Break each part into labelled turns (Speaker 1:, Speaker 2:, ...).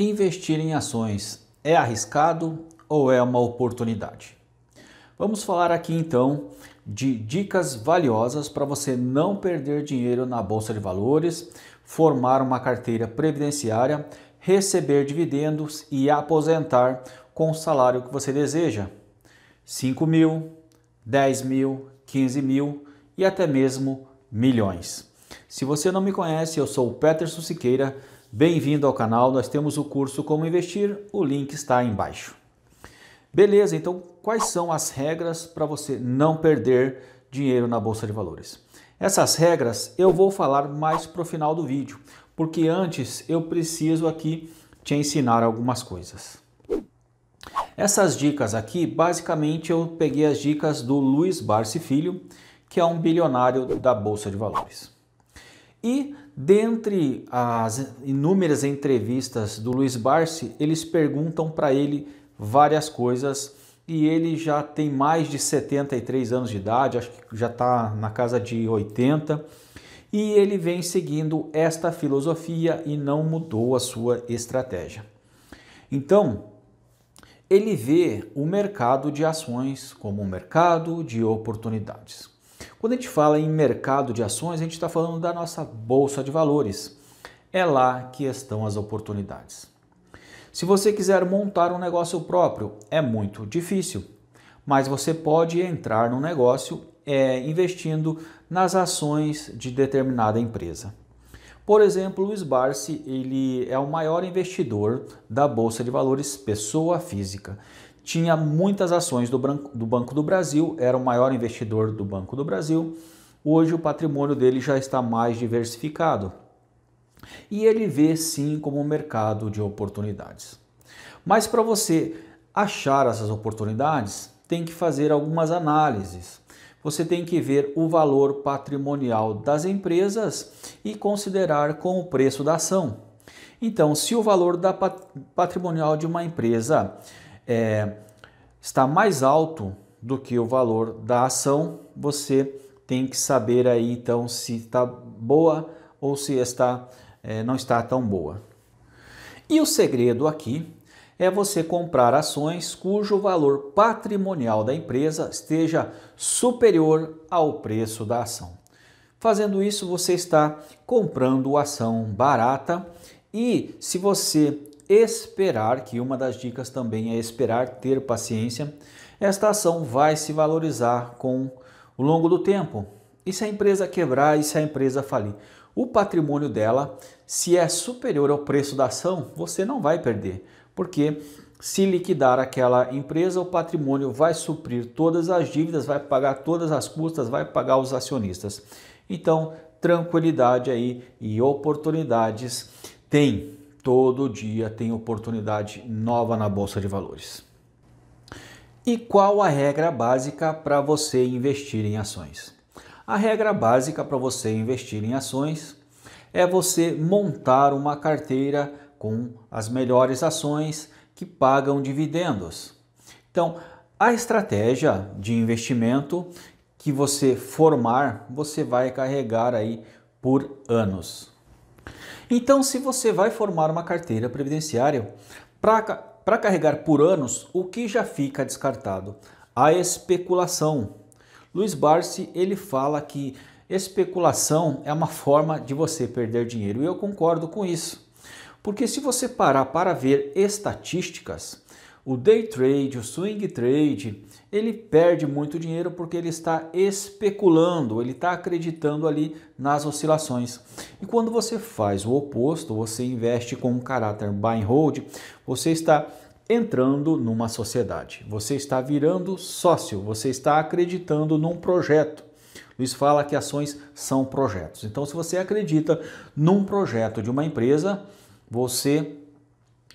Speaker 1: Investir em ações é arriscado ou é uma oportunidade? Vamos falar aqui então de dicas valiosas para você não perder dinheiro na bolsa de valores, formar uma carteira previdenciária, receber dividendos e aposentar com o salário que você deseja: 5 mil, 10 mil, 15 mil e até mesmo milhões. Se você não me conhece, eu sou o Peterson Siqueira Bem-vindo ao canal, nós temos o curso Como Investir, o link está aí embaixo. Beleza, então quais são as regras para você não perder dinheiro na Bolsa de Valores? Essas regras eu vou falar mais para o final do vídeo, porque antes eu preciso aqui te ensinar algumas coisas. Essas dicas aqui, basicamente eu peguei as dicas do Luiz Barci Filho, que é um bilionário da Bolsa de Valores. E Dentre as inúmeras entrevistas do Luiz Barsi, eles perguntam para ele várias coisas e ele já tem mais de 73 anos de idade, acho que já está na casa de 80, e ele vem seguindo esta filosofia e não mudou a sua estratégia. Então, ele vê o mercado de ações como um mercado de oportunidades. Quando a gente fala em mercado de ações, a gente está falando da nossa bolsa de valores. É lá que estão as oportunidades. Se você quiser montar um negócio próprio, é muito difícil, mas você pode entrar no negócio é, investindo nas ações de determinada empresa. Por exemplo, o Sbarce, ele é o maior investidor da Bolsa de Valores pessoa física. Tinha muitas ações do, do Banco do Brasil, era o maior investidor do Banco do Brasil. Hoje o patrimônio dele já está mais diversificado. E ele vê sim como um mercado de oportunidades. Mas para você achar essas oportunidades, tem que fazer algumas análises. Você tem que ver o valor patrimonial das empresas e considerar com o preço da ação. Então, se o valor da patrimonial de uma empresa é, está mais alto do que o valor da ação, você tem que saber aí então se está boa ou se está é, não está tão boa. E o segredo aqui é você comprar ações cujo valor patrimonial da empresa esteja superior ao preço da ação. Fazendo isso, você está comprando ação barata e se você esperar, que uma das dicas também é esperar, ter paciência, esta ação vai se valorizar com o longo do tempo. E se a empresa quebrar e se a empresa falir? O patrimônio dela, se é superior ao preço da ação, você não vai perder porque se liquidar aquela empresa, o patrimônio vai suprir todas as dívidas, vai pagar todas as custas, vai pagar os acionistas. Então, tranquilidade aí e oportunidades tem. Todo dia tem oportunidade nova na bolsa de valores. E qual a regra básica para você investir em ações? A regra básica para você investir em ações é você montar uma carteira com as melhores ações que pagam dividendos. Então, a estratégia de investimento que você formar, você vai carregar aí por anos. Então, se você vai formar uma carteira previdenciária, para carregar por anos, o que já fica descartado? A especulação. Luiz Barsi, ele fala que especulação é uma forma de você perder dinheiro, e eu concordo com isso. Porque se você parar para ver estatísticas, o day trade, o swing trade, ele perde muito dinheiro porque ele está especulando, ele está acreditando ali nas oscilações. E quando você faz o oposto, você investe com um caráter buy and hold, você está entrando numa sociedade, você está virando sócio, você está acreditando num projeto. Luiz fala que ações são projetos. Então, se você acredita num projeto de uma empresa, você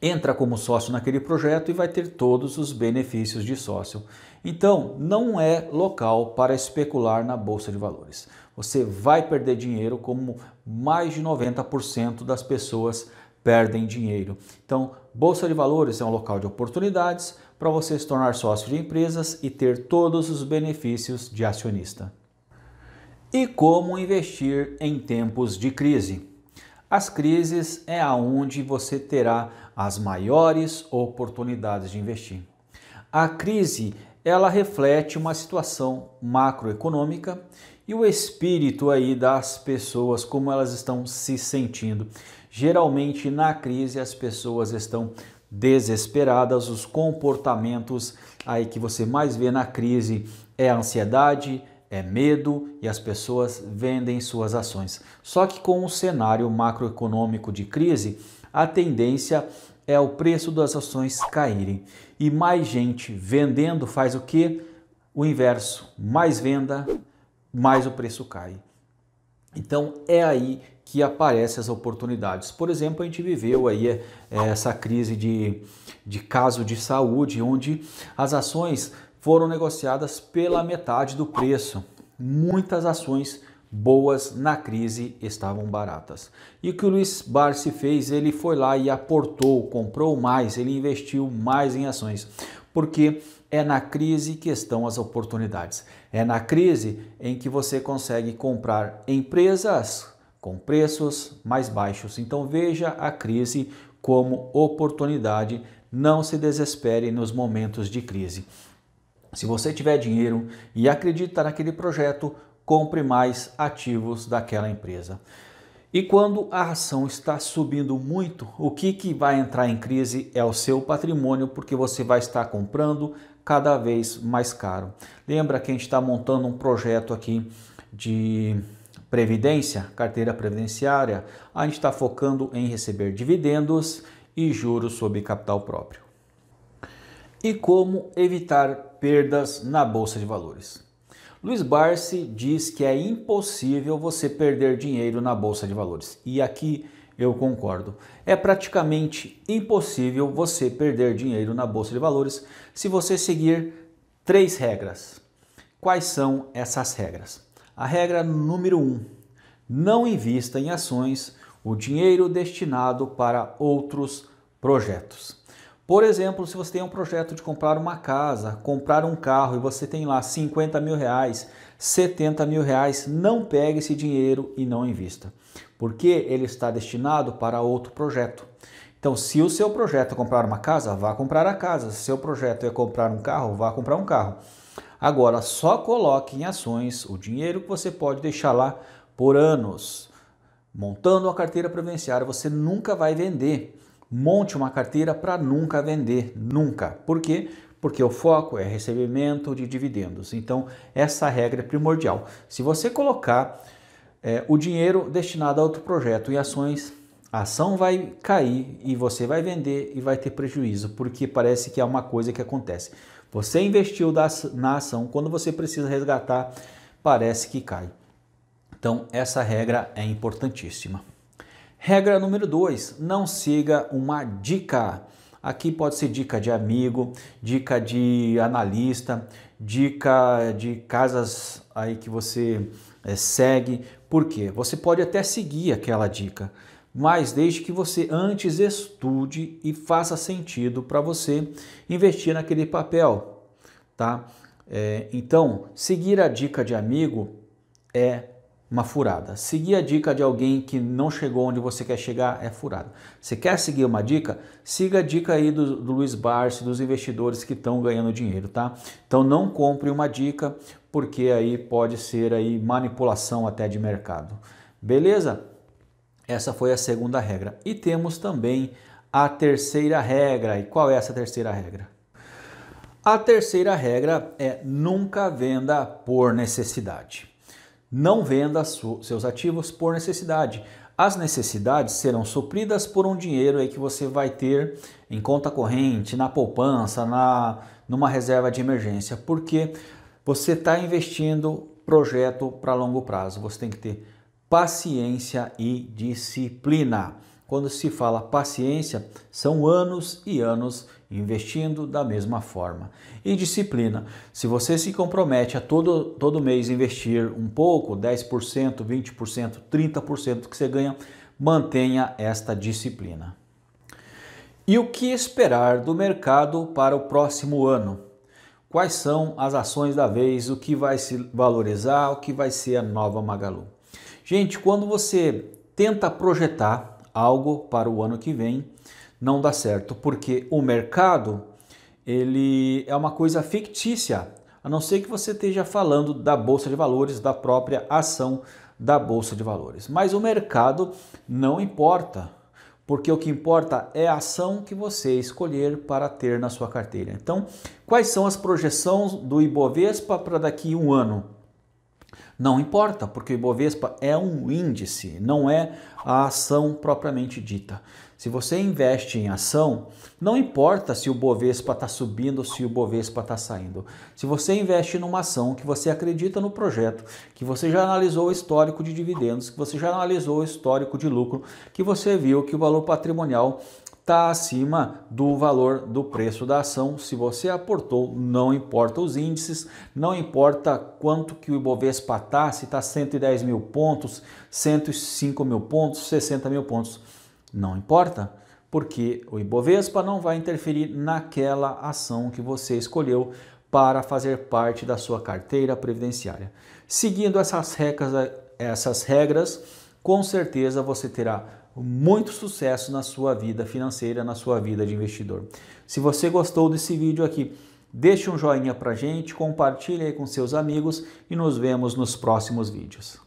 Speaker 1: entra como sócio naquele projeto e vai ter todos os benefícios de sócio. Então, não é local para especular na bolsa de valores. Você vai perder dinheiro como mais de 90% das pessoas perdem dinheiro. Então, bolsa de valores é um local de oportunidades para você se tornar sócio de empresas e ter todos os benefícios de acionista. E como investir em tempos de crise? As crises é aonde você terá as maiores oportunidades de investir. A crise, ela reflete uma situação macroeconômica e o espírito aí das pessoas, como elas estão se sentindo. Geralmente na crise as pessoas estão desesperadas, os comportamentos aí que você mais vê na crise é a ansiedade, é medo e as pessoas vendem suas ações. Só que com o cenário macroeconômico de crise, a tendência é o preço das ações caírem. E mais gente vendendo faz o que? O inverso, mais venda, mais o preço cai. Então é aí que aparecem as oportunidades. Por exemplo, a gente viveu aí eh, essa crise de, de caso de saúde, onde as ações foram negociadas pela metade do preço. Muitas ações boas na crise estavam baratas. E o que o Luiz Barsi fez, ele foi lá e aportou, comprou mais, ele investiu mais em ações, porque é na crise que estão as oportunidades. É na crise em que você consegue comprar empresas com preços mais baixos. Então veja a crise como oportunidade. Não se desespere nos momentos de crise. Se você tiver dinheiro e acredita naquele projeto, compre mais ativos daquela empresa. E quando a ação está subindo muito, o que, que vai entrar em crise é o seu patrimônio, porque você vai estar comprando cada vez mais caro. Lembra que a gente está montando um projeto aqui de previdência, carteira previdenciária? A gente está focando em receber dividendos e juros sobre capital próprio e como evitar perdas na bolsa de valores. Luiz Barsi diz que é impossível você perder dinheiro na bolsa de valores. E aqui eu concordo. É praticamente impossível você perder dinheiro na bolsa de valores se você seguir três regras. Quais são essas regras? A regra número um: não invista em ações o dinheiro destinado para outros projetos. Por exemplo, se você tem um projeto de comprar uma casa, comprar um carro e você tem lá 50 mil reais, 70 mil reais, não pegue esse dinheiro e não invista, porque ele está destinado para outro projeto. Então, se o seu projeto é comprar uma casa, vá comprar a casa. Se o seu projeto é comprar um carro, vá comprar um carro. Agora, só coloque em ações o dinheiro que você pode deixar lá por anos. Montando uma carteira previdenciária, você nunca vai vender. Monte uma carteira para nunca vender, nunca. Por quê? Porque o foco é recebimento de dividendos. Então, essa regra é primordial. Se você colocar é, o dinheiro destinado a outro projeto e ações, a ação vai cair e você vai vender e vai ter prejuízo, porque parece que é uma coisa que acontece. Você investiu na ação, quando você precisa resgatar, parece que cai. Então, essa regra é importantíssima. Regra número 2: não siga uma dica. Aqui pode ser dica de amigo, dica de analista, dica de casas aí que você é, segue. Por quê? Você pode até seguir aquela dica, mas desde que você antes estude e faça sentido para você investir naquele papel, tá? É, então, seguir a dica de amigo é uma furada. Seguir a dica de alguém que não chegou onde você quer chegar é furada. Você quer seguir uma dica? Siga a dica aí do, do Luiz Barsi, dos investidores que estão ganhando dinheiro, tá? Então não compre uma dica, porque aí pode ser aí manipulação até de mercado. Beleza? Essa foi a segunda regra. E temos também a terceira regra. E qual é essa terceira regra? A terceira regra é nunca venda por necessidade. Não venda seus ativos por necessidade. As necessidades serão supridas por um dinheiro aí que você vai ter em conta corrente, na poupança, na numa reserva de emergência, porque você está investindo projeto para longo prazo. Você tem que ter paciência e disciplina. Quando se fala paciência, são anos e anos investindo da mesma forma. E disciplina. Se você se compromete a todo, todo mês investir um pouco, 10%, 20%, 30% que você ganha, mantenha esta disciplina. E o que esperar do mercado para o próximo ano? Quais são as ações da vez? O que vai se valorizar? O que vai ser a nova Magalu? Gente, quando você tenta projetar algo para o ano que vem, não dá certo, porque o mercado ele é uma coisa fictícia, a não ser que você esteja falando da bolsa de valores, da própria ação da bolsa de valores. Mas o mercado não importa, porque o que importa é a ação que você escolher para ter na sua carteira. Então, quais são as projeções do Ibovespa para daqui um ano? Não importa, porque o Ibovespa é um índice, não é a ação propriamente dita. Se você investe em ação, não importa se o Bovespa está subindo ou se o Bovespa está saindo. Se você investe numa ação que você acredita no projeto, que você já analisou o histórico de dividendos, que você já analisou o histórico de lucro, que você viu que o valor patrimonial está acima do valor do preço da ação. Se você aportou, não importa os índices, não importa quanto que o Ibovespa está, se está 110 mil pontos, 105 mil pontos, 60 mil pontos, não importa, porque o Ibovespa não vai interferir naquela ação que você escolheu para fazer parte da sua carteira previdenciária. Seguindo essas regras, essas regras com certeza você terá muito sucesso na sua vida financeira, na sua vida de investidor. Se você gostou desse vídeo aqui, deixe um joinha pra gente, compartilhe aí com seus amigos e nos vemos nos próximos vídeos.